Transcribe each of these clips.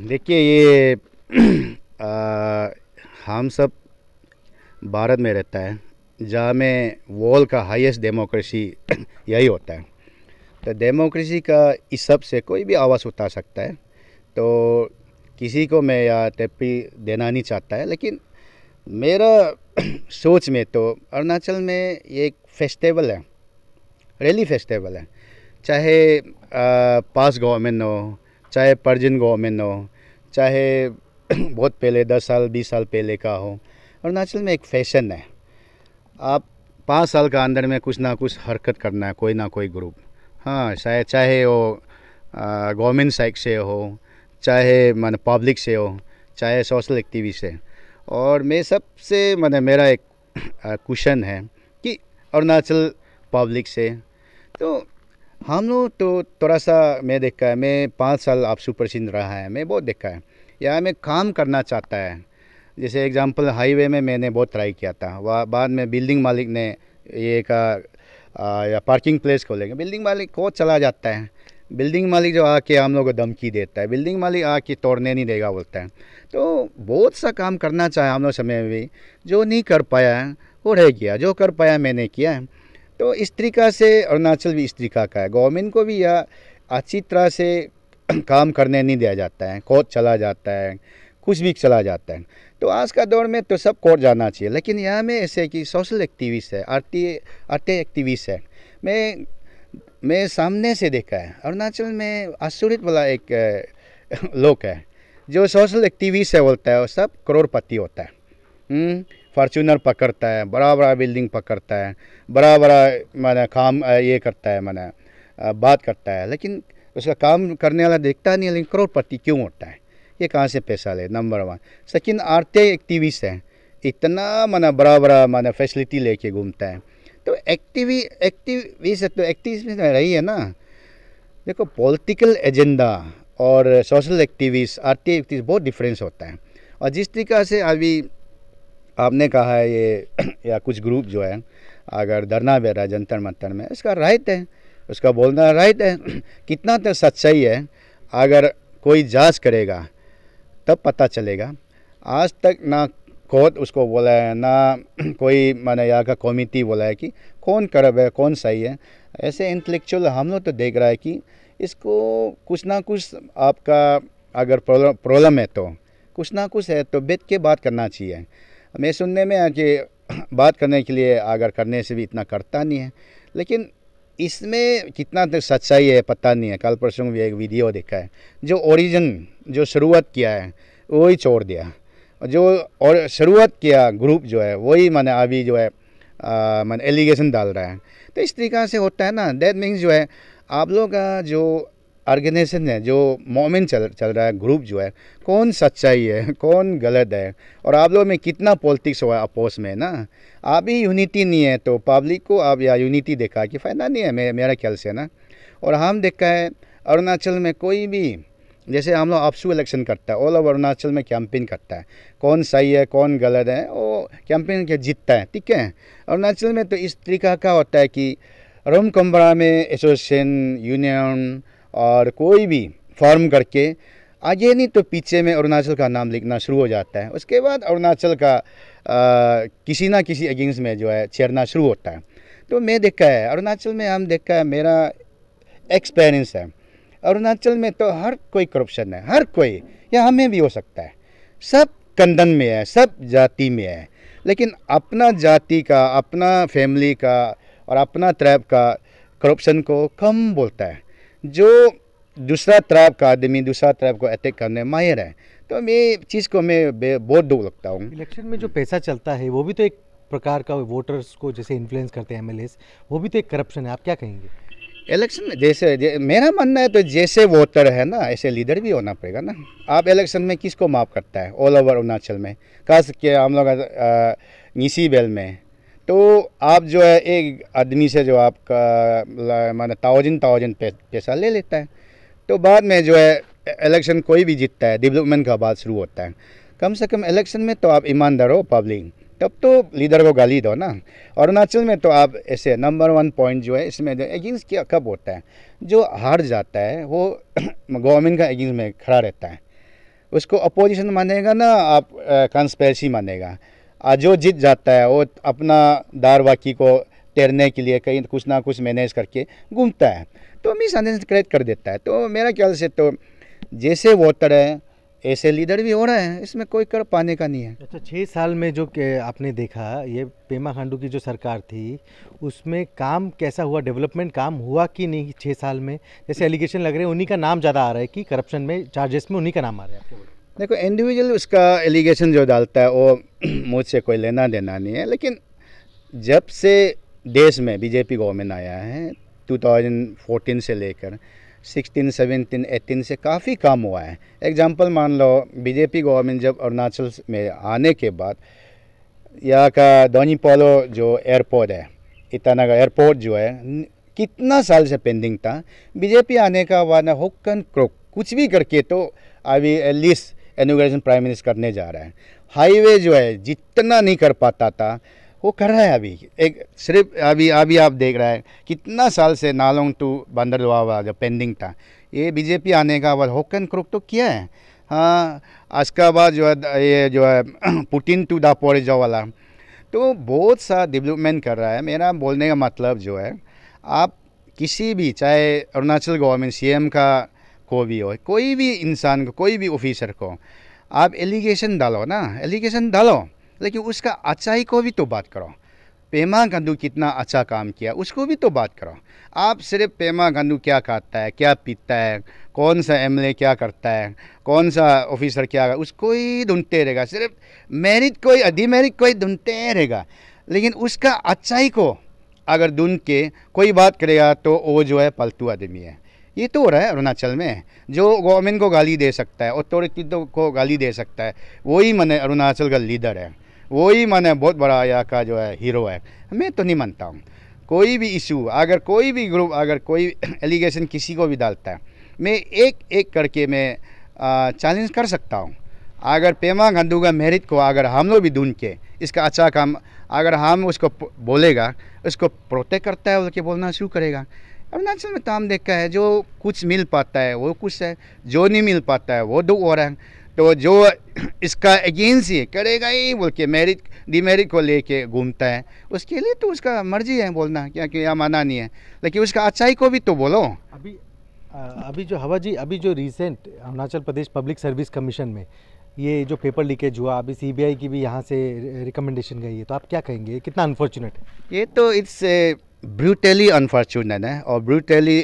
देखिए ये आ, हम सब भारत में रहता है जहाँ में वर्ल्ड का हाईएस्ट डेमोक्रेसी यही होता है तो डेमोक्रेसी का इस सब से कोई भी आवाज़ उठा सकता है तो किसी को मैं यह टेपी देना नहीं चाहता है लेकिन मेरा सोच में तो अरुणाचल में एक फेस्टिवल है रैली फेस्टिवल है चाहे पास गवर्नमेंट हो चाहे परजिन गवर्नमेंट हो चाहे बहुत पहले दस साल बीस साल पहले का हो अरुणाचल में एक फैशन है आप पाँच साल का अंदर में कुछ ना कुछ हरकत करना है कोई ना कोई ग्रुप हाँ शायद चाहे वो गवर्नमेंट साइड से हो चाहे मैंने पब्लिक से हो चाहे सोशल एक्टिविटी से और मैं सबसे मैंने मेरा एक क्वेश्चन है कि अरुणाचल पब्लिक से तो हम लोग तो تراسا મે દેખાય મે પાંચ સાલ આ સુપરચિંદ રહા હૈ મે બહોત દેખાય યહમે કામ કરના ચાહતા હૈ જેસે एग्जांपल हाईवे મે મેને બહોત ટ્રાય કિયા થા વો બાદ મે બિલ્ડિંગ માલિક ને યે એક યે parking place ખોલેગા બિલ્ડિંગ માલિક કો ચલા જાતા હૈ બિલ્ડિંગ માલિક આ કે આમલોગો ધમકી دیتا હૈ બિલ્ડિંગ માલિક આ કે તોડને નહીં દેગા બોલતા હૈ તો બહોત સા કામ કરના ચાહ્યા આમલો સમય મે જો નહીં કર પાયા ઓર હે ગયા જો કર પાયા મેને કિયા હૈ तो इस तरीका से अरुणाचल भी इस तरीका का है गवर्नमेंट को भी यह अच्छी तरह से काम करने नहीं दिया जाता है कोर्ट चला जाता है कुछ भी चला जाता है तो आज का दौर में तो सब कोर्ट जाना चाहिए लेकिन यहाँ में ऐसे कि सोशल एक्टिविस्ट है आरती आरती एक्टिविस्ट है मैं मैं सामने से देखा है अरुणाचल में आश्चर्य वाला एक लोग है जो सोशल एक्टिविस्ट है बोलता है वो सब करोड़पति होता है हम्म, फॉर्चूनर पकड़ता है बड़ा बड़ा बिल्डिंग पकड़ता है बड़ा बड़ा मैंने काम ये करता है मैंने बात करता है लेकिन उसका काम करने वाला देखता नहीं लेकिन करोड़पति क्यों होता है ये कहाँ से पैसा ले number one second RTI activist है इतना माना बड़ा बड़ा माना फैसिलिटी लेके घूमता है तो एक्टिवी एक्टिविस तो एक्टिविस्ट तो रही है ना देखो पॉलिटिकल एजेंडा और सोशल एक्टिविस्ट आरती एक्टिविस्ट बहुत डिफरेंस होता है और जिस तरीका से अभी आपने कहा है ये या कुछ ग्रुप जो है अगर धरना दे रहा है जंतर मंतर में इसका राइट है उसका बोलना राइट है कितना तक तो सच्चाई है अगर कोई जांच करेगा तब पता चलेगा आज तक ना कोर्ट उसको बोला है ना कोई मैंने यहाँ का कमेटी बोला है कि कौन करब है कौन सही है ऐसे इंटेलेक्चुअल हम लोग तो देख रहा है कि इसको कुछ ना कुछ आपका अगर प्रॉब्लम है तो कुछ ना कुछ है तो बैठ के बात करना चाहिए हमें सुनने में कि बात करने के लिए अगर करने से भी इतना करता नहीं है लेकिन इसमें कितना तक तो सच्चाई है पता नहीं है कल परसों भी एक वीडियो देखा है जो ओरिजिन जो शुरुआत किया है वही छोड़ दिया जो और शुरुआत किया ग्रुप जो है वही मैंने अभी जो है मैंने एलिगेशन डाल रहा है तो इस तरीका से होता है ना दैट मीन्स जो है आप लोग का जो ऑर्गेनाइजेशन है जो मोमेंट चल चल रहा है ग्रुप जो है कौन सच्चाई है कौन गलत है और आप लोग में कितना पॉलिटिक्स हुआ अपोज में ना आप ही यूनिटी नहीं है तो पब्लिक को आप या यूनिटी देखा कि फ़ायदा नहीं है मे, मेरा ख्याल से ना और हम देखा है अरुणाचल में कोई भी जैसे हम लोग आपसू इलेक्शन करता है ऑल ओवर अरुणाचल में कैंपेन करता है कौन सही है कौन गलत है वो कैंपेन के जीतता है ठीक है अरुणाचल में तो इस तरीका का होता है कि रोम कम्बरा में एसोसिएशन यूनियन और कोई भी फॉर्म करके आगे नहीं तो पीछे में अरुणाचल का नाम लिखना शुरू हो जाता है उसके बाद अरुणाचल का आ, किसी ना किसी अगेंस्ट में जो है छेड़ना शुरू होता है तो मैं देखा है अरुणाचल में हम देखा है मेरा एक्सपीरियंस है अरुणाचल में तो हर कोई करप्शन है हर कोई या हमें भी हो सकता है सब कंदन में है सब जाति में है लेकिन अपना जाति का अपना फैमिली का और अपना ट्रैप का करप्शन को कम बोलता है जो दूसरा तरफ का आदमी दूसरा तरफ को अटैक करने माहिर है तो मैं चीज़ को मैं बहुत दुख लगता हूँ इलेक्शन में जो पैसा चलता है वो भी तो एक प्रकार का वोटर्स को जैसे इन्फ्लुएंस करते हैं एम वो भी तो एक करप्शन है आप क्या कहेंगे इलेक्शन में जैसे मेरा मानना है तो जैसे वोटर है ना ऐसे लीडर भी होना पड़ेगा ना आप इलेक्शन में किसको माफ करता है ऑल ओवर अरुणाचल में खास के हम लोग निसी बेल में तो आप जो है एक आदमी से जो आपका माना ताउजन ताउजन पैसा ले लेता है तो बाद में जो है इलेक्शन कोई भी जीतता है डेवलपमेंट का बात शुरू होता है कम से कम इलेक्शन में तो आप ईमानदार हो पब्लिक तब तो लीडर को गाली दो ना अरुणाचल में तो आप ऐसे नंबर वन पॉइंट जो है इसमें जो एगेंस्ट क्या कब होता है जो हार जाता है वो गवर्नमेंट का एगेंस्ट में खड़ा रहता है उसको अपोजिशन मानेगा ना आप कंस्पेरेसी मानेगा जो जीत जाता है वो अपना दार बाकी को तैरने के लिए कहीं कुछ ना कुछ मैनेज करके घूमता है तो मिस अंडरस्टैंड कर देता है तो मेरा ख्याल से तो जैसे वोटर है ऐसे लीडर भी हो रहे हैं इसमें कोई कर पाने का नहीं है अच्छा छः साल में जो आपने देखा ये पेमा खांडू की जो सरकार थी उसमें काम कैसा हुआ डेवलपमेंट काम हुआ कि नहीं छः साल में जैसे एलिगेशन लग रहे हैं उन्हीं का नाम ज़्यादा आ रहा है कि करप्शन में चार्जेस में उन्हीं का नाम आ रहा है देखो इंडिविजुअल उसका एलिगेशन जो डालता है वो मुझसे कोई लेना देना नहीं है लेकिन जब से देश में बीजेपी गवर्नमेंट आया है 2014 से लेकर 16, 17, 18 से काफ़ी काम हुआ है एग्जाम्पल मान लो बीजेपी गवर्नमेंट जब अरुणाचल में आने के बाद यहाँ का धोनी पोलो जो एयरपोर्ट है इटानगर एयरपोर्ट जो है कितना साल से पेंडिंग था बीजेपी आने का वादा हुक्कन क्रोक कुछ भी करके तो अभी एटलीस्ट एनोग्रेशन प्राइम मिनिस्टर करने जा रहा है हाईवे जो है जितना नहीं कर पाता था वो कर रहा है अभी एक सिर्फ अभी अभी आप देख रहे हैं कितना साल से नालोंग टू बंदर हुआ जो पेंडिंग था ये बीजेपी आने का बाद होकन क्रूप तो किया है हाँ आजका बाद जो है ये जो है पुटिन टू दापोरे वाला तो बहुत सा डेवलपमेंट कर रहा है मेरा बोलने का मतलब जो है आप किसी भी चाहे अरुणाचल गवर्नमेंट सीएम का को भी हो कोई भी इंसान को कोई भी ऑफिसर को आप एलिगेशन डालो ना एलिगेशन डालो लेकिन उसका अच्छाई को भी तो बात करो पेमा गांधू कितना अच्छा काम किया उसको भी तो बात करो आप सिर्फ पेमा गांधू क्या खाता है क्या पीता है कौन सा एम क्या करता है कौन सा ऑफिसर क्या है उसको ही ढूंढते रहेगा सिर्फ मेरिट कोई अधिमेरिट कोई ढूंढते रहेगा लेकिन उसका अच्छाई को अगर ढूंढ के कोई बात करेगा तो वो जो है पालतू आदमी है ये तो हो रहा है अरुणाचल में जो गवर्नमेंट को गाली दे सकता है अथॉरिटी तो को गाली दे सकता है वही मैंने अरुणाचल का लीडर है वही मैंने बहुत बड़ा यहाँ का जो है हीरो है मैं तो नहीं मानता हूँ कोई भी इशू अगर कोई भी ग्रुप अगर कोई एलिगेशन किसी को भी डालता है मैं एक एक करके मैं चैलेंज कर सकता हूँ अगर पेमा गांधू का मेरिट को अगर हम लोग भी ढूंढ के इसका अच्छा काम अगर हम उसको बोलेगा उसको प्रोटेक्ट करता है बोलना शुरू करेगा अरुणाचल में तो हम देखा है जो कुछ मिल पाता है वो कुछ है जो नहीं मिल पाता है वो दो और हैं तो जो इसका अगेंस्ट ही करेगा ही बोल के मेरिट डिमेरिट को लेके घूमता है उसके लिए तो उसका मर्जी है बोलना क्योंकि यह माना नहीं है लेकिन उसका अच्छाई को भी तो बोलो अभी अभी जो हवा जी अभी जो recent Arunachal Pradesh public service commission में ये जो पेपर लीकेज हुआ अभी सीबीआई की भी यहाँ से रिकमेंडेशन गई है तो आप क्या कहेंगे कितना अनफॉर्चुनेट है ये तो इट्स ब्रूटेली अनफॉर्चुनेट है और ब्रूटेली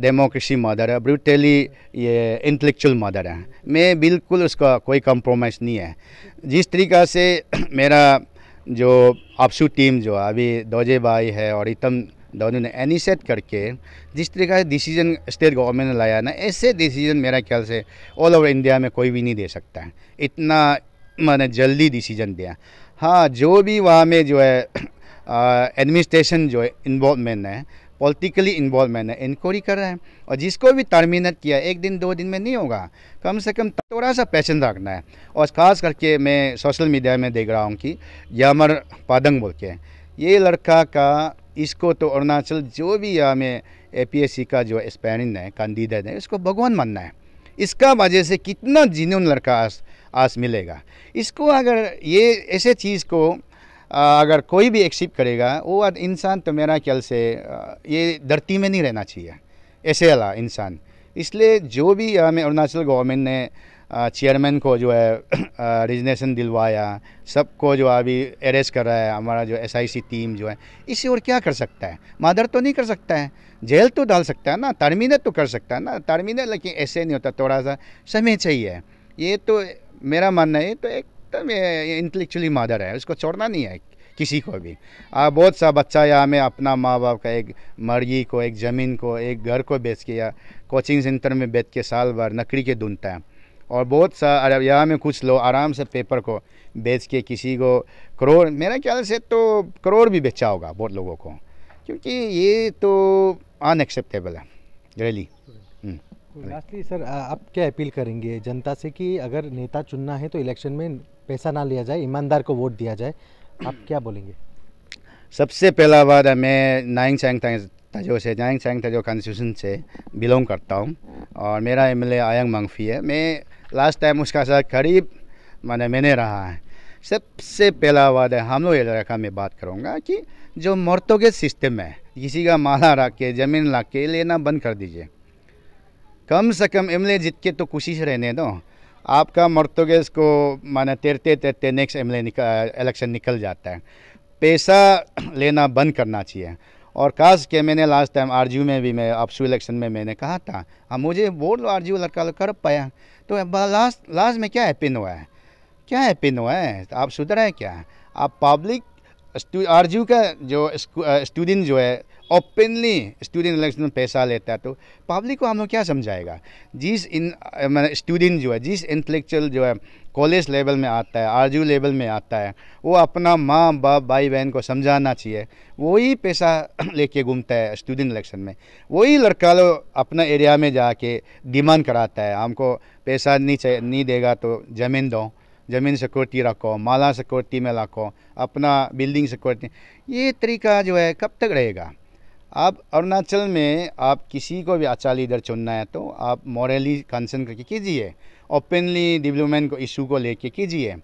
डेमोक्रेसी मदर है ब्रूटेली ये इंटेलेक्चुअल मदर है मैं बिल्कुल उसका कोई कंप्रोमाइज़ नहीं है जिस तरीका से मेरा जो आपसू टीम जो अभी दोजे भाई है और इतम दोनों ने एनीसेट करके जिस तरीका से डिसीजन स्टेट गवर्नमेंट ने लाया ना ऐसे डिसीजन मेरा ख्याल से ऑल ओवर इंडिया में कोई भी नहीं दे सकता है इतना मैंने जल्दी डिसीजन दिया हाँ जो भी वहाँ में जो है एडमिनिस्ट्रेशन uh, जो है इन्वॉल्वमेंट है पॉलिटिकली इन्वॉल्वमेंट है इंक्वायरी कर रहे हैं और जिसको भी टर्मिनेट किया एक दिन दो दिन में नहीं होगा कम से कम थोड़ा सा पैशन रखना है और खास करके मैं सोशल मीडिया में देख रहा हूँ कि यामर पादंग बोल के ये लड़का का इसको तो अरुणाचल जो भी हमें ए का जो एस्पैरिन है कैंडिडेट है इसको भगवान मानना है इसका वजह से कितना जीने लड़का आस आस मिलेगा इसको अगर ये ऐसे चीज़ को अगर कोई भी एक्सीप्ट करेगा वो इंसान तो मेरा ख्याल से ये धरती में नहीं रहना चाहिए ऐसे वाला इंसान इसलिए जो भी हमें अरुणाचल गवर्नमेंट ने चेयरमैन को जो है रिजनेशन दिलवाया सबको जो अभी अरेस्ट कर रहा है हमारा जो एसआईसी टीम जो है इससे और क्या कर सकता है मादर तो नहीं कर सकता है जेल तो डाल सकता है ना टर्मिनेट तो कर सकता है ना टर्मिनेट लेकिन ऐसे नहीं होता थोड़ा सा समय चाहिए ये तो मेरा मानना है तो एक एकदम इंटेलेक्चुअली मदर है उसको छोड़ना नहीं है किसी को भी आ, बहुत सा बच्चा यहाँ में अपना माँ बाप का एक मर्जी को एक ज़मीन को एक घर को बेच के या कोचिंग सेंटर में बेच के साल भर नकड़ी के ढूंढता है और बहुत सा अरब यहाँ में कुछ लोग आराम से पेपर को बेच के किसी को करोड़ मेरे ख्याल से तो करोड़ भी बेचा होगा बहुत लोगों को क्योंकि ये तो अनएक्सेप्टेबल है रैली really. लास्टली सर आप क्या अपील करेंगे जनता से कि अगर नेता चुनना है तो इलेक्शन में पैसा ना लिया जाए ईमानदार को वोट दिया जाए आप क्या बोलेंगे सबसे पहला बार मैं नाइंग सैंग तजो से नाइंग सैंग तजो कॉन्स्टिट्यूशन से बिलोंग करता हूँ और मेरा एम एल आयंग मंगफी है मैं लास्ट टाइम उसका साथ करीब मैंने मैंने रहा है सबसे पहला वादा हम लोग इलाका में बात करूँगा कि जो मर्तों के सिस्टम है किसी का माला रख के ज़मीन ला के लेना बंद कर दीजिए कम से कम एम एल जीत के तो कोशिश रहने दो आपका मर्तोगेज को माना तैरते तैरते नेक्स्ट एम एल इलेक्शन निकल जाता है पैसा लेना बंद करना चाहिए और खास के मैंने लास्ट टाइम आरजीयू में भी मैं आपसू इलेक्शन में मैंने कहा था अब हाँ, मुझे बोल आरजीयू लड़का लोग कर पाया तो लास्ट लास्ट में क्या हैपिन हुआ है क्या हैपिन हुआ है तो आप सुधरा है क्या आप पब्लिक आरजीयू का जो स्टूडेंट जो है ओपनली स्टूडेंट इलेक्शन में पैसा लेता है तो पब्लिक को हम लोग क्या समझाएगा जिस इन मैंने मतलब स्टूडेंट जो है जिस इंटेलेक्चुअल जो है कॉलेज लेवल में आता है आरजू लेवल में आता है वो अपना माँ बाप भाई बहन को समझाना चाहिए वही पैसा लेके घूमता है स्टूडेंट इलेक्शन में वही लड़का लोग अपना एरिया में जाके डिमांड कराता है हमको पैसा नहीं चाहिए नहीं देगा तो ज़मीन दो ज़मीन सिक्योरिटी रखो माला सिक्योरिटी में रखो अपना बिल्डिंग सिक्योरिटी ये तरीका जो है कब तक रहेगा आप अरुणाचल में आप किसी को भी अच्छा लीडर चुनना है तो आप मॉरली कंसर्न करके कीजिए ओपनली डेवलपमेंट को इशू को लेके कीजिए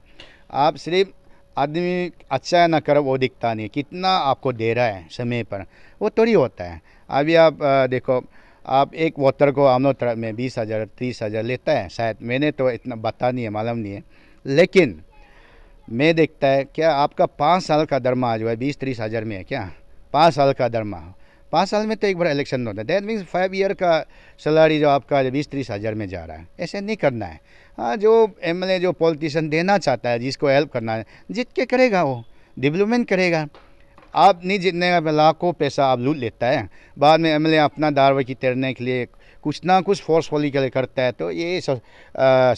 आप सिर्फ आदमी अच्छा है ना करो वो दिखता नहीं कितना आपको दे रहा है समय पर वो थोड़ी होता है अभी आप देखो आप एक वोटर को आमनो तरफ में बीस हज़ार तीस हज़ार लेता है शायद मैंने तो इतना बता नहीं है मालूम नहीं है लेकिन मैं देखता है क्या आपका पाँच साल का दरमा जो है बीस तीस हज़ार में है क्या पाँच साल का दरमा पाँच साल में तो एक बार इलेक्शन होता है दैट मीन्स फाइव ईयर का सैलरी जो आपका बीस तीस हज़ार में जा रहा है ऐसे नहीं करना है हाँ जो एम जो पॉलिटिशन देना चाहता है जिसको हेल्प करना है जीत के करेगा वो डेवलपमेंट करेगा आप नहीं जीतने का लाखों पैसा आप लूट लेता है बाद में एम अपना दारवा की तैरने के लिए कुछ ना कुछ फोर्सफुली के लिए करता है तो ये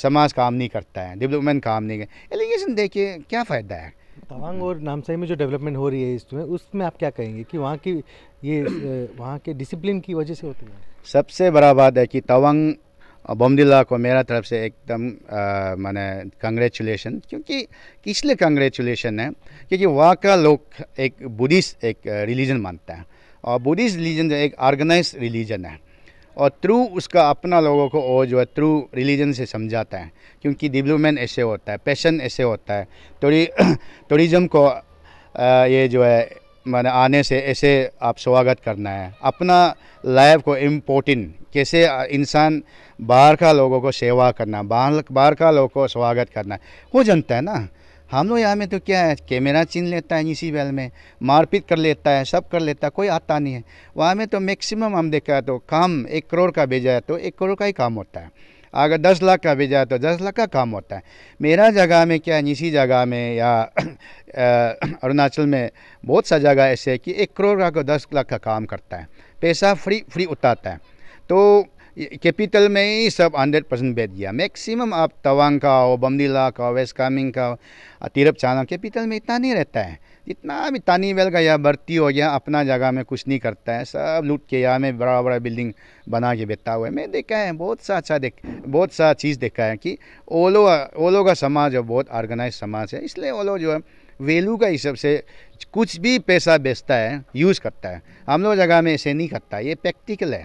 समाज काम नहीं करता है डेवलपमेंट काम नहीं कर एलिगेशन देखिए क्या फ़ायदा है तवांग और नामसाई में जो डेवलपमेंट हो रही है इसमें उसमें आप क्या कहेंगे कि वहाँ की ये वहाँ के डिसिप्लिन की वजह से होती है सबसे बड़ा बात है कि तवांग बमदिल्ला को मेरा तरफ से एकदम मैंने कंग्रेचुलेशन क्योंकि इसलिए कंग्रेचुलेशन है क्योंकि वहाँ का लोग एक बुद्धिस्ट एक रिलीजन मानता है और बुद्धिस्ट रिलीजन एक ऑर्गेनाइज रिलीजन है और थ्रू उसका अपना लोगों को और जो है थ्रू रिलीजन से समझाता है क्योंकि डेवलपमेंट ऐसे होता है पैशन ऐसे होता है थोड़ी टूरिज़म को आ, ये जो है मैंने आने से ऐसे आप स्वागत करना है अपना लाइफ को इम्पोर्टेंट कैसे इंसान बाहर का लोगों को सेवा करना बाहर बाहर का लोगों को स्वागत करना वो जानता है ना हम लोग यहाँ में तो क्या है कैमरा चीन लेता है इसी बैल में मारपीट कर लेता है सब कर लेता है कोई आता नहीं है वहाँ में तो मैक्सिमम हम देखा तो काम एक करोड़ का भेजा है तो एक करोड़ का ही काम होता है अगर दस लाख का भेजा है तो दस लाख का काम होता है मेरा जगह में क्या है इसी जगह में या अरुणाचल में बहुत सा जगह ऐसे है कि एक करोड़ का को दस लाख का काम करता है पैसा फ्री फ्री उतारता है तो कैपिटल में ही सब हंड्रेड परसेंट बैठ गया मैक्सिमम आप तवांग का हो बमदीला का हो वेस्ट कामिंग का हो तिरप चाना कैपिटल में इतना नहीं रहता है इतना भी तानी वेल का या बढ़ती हो गया अपना जगह में कुछ नहीं करता है सब लूट के यहाँ में बड़ा बड़ा बिल्डिंग बना के बेचता हुआ है मैं देखा है बहुत सा अच्छा देख बहुत सा चीज़ देखा है कि ओलो ओलो का समाज है बहुत ऑर्गेनाइज समाज है इसलिए ओलो जो है वेलू का हिसाब से कुछ भी पैसा बेचता है यूज़ करता है हम लोग जगह में ऐसे नहीं करता ये प्रैक्टिकल है